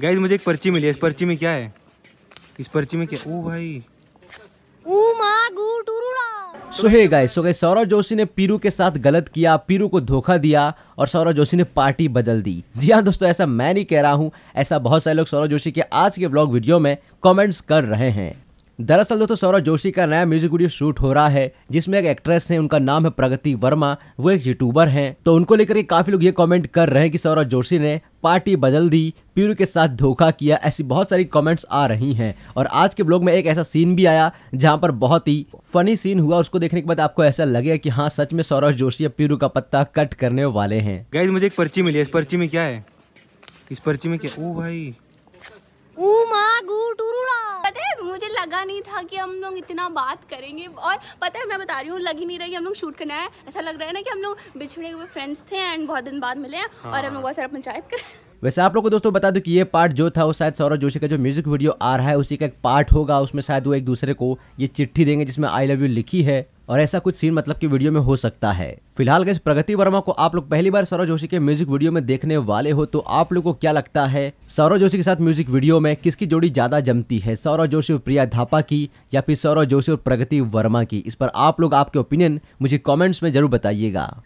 Guys मुझे एक पर्ची मिली है इस पर्ची में क्या है इस पर्ची में क्या ओ भाई so hey guys so guys Saurav Joshi ने पीरू के साथ गलत किया पीरू को धोखा दिया और सौरव जोशी ने पार्टी बदल दी जी हाँ दोस्तों ऐसा मैं नहीं कह रहा हूँ ऐसा बहुत सारे लोग सौरव जोशी के आज के ब्लॉग वीडियो में कमेंट्स कर रहे हैं दरअसल दोस्तों सौरभ जोशी का नया म्यूजिक वीडियो शूट हो रहा है जिसमें एक एक्ट्रेस है उनका नाम है प्रगति वर्मा वो एक यूट्यूबर हैं तो उनको लेकर के काफी लोग ये कमेंट कर रहे हैं कि सौरभ जोशी ने पार्टी बदल दी पीरू के साथ धोखा किया ऐसी बहुत सारी कमेंट्स आ रही हैं और आज के ब्लॉग में एक ऐसा सीन भी आया जहां पर बहुत ही फनी सीन हुआ उसको देखने के बाद आपको ऐसा लगेगा कि हाँ सच में सौरभ जोशी या पीरू का पत्ता कट करने वाले हैं गैस मुझे एक पर्ची मिली इस पर्ची में क्या है इस पर्ची में क्या ओ भाई लगा नहीं था कि हम लोग इतना बात करेंगे और पता है मैं बता रही हूँ लग ही नहीं रही हम लोग शूट करना है ऐसा लग रहा है ना कि हम लोग बिछड़े हुए फ्रेंड्स थे एंड बहुत दिन बाद मिले हैं और हम लोग हाँ। बहुत सारा पंचायत कर वैसे आप लोग को दोस्तों बता दूं कि ये पार्ट जो था वो शायद सौरभ जोशी का जो म्यूजिक वीडियो आ रहा है उसी का एक पार्ट होगा उसमें शायद वो एक दूसरे को ये चिट्ठी देंगे जिसमें आई लव यू लिखी है और ऐसा कुछ सीन मतलब कि वीडियो में हो सकता है फिलहाल गैस प्रगति वर्मा को आप लोग पहली बार सौरव जोशी के म्यूजिक वीडियो में देखने वाले हो तो आप लोग को क्या लगता है सौरव जोशी के साथ म्यूजिक वीडियो में किसकी जोड़ी ज्यादा जमती है सौरव जोशी और प्रिया धापा की या फिर सौरव जोशी और प्रगति वर्मा की इस पर आप लोग आपके ओपिनियन मुझे कॉमेंट्स में जरूर बताइएगा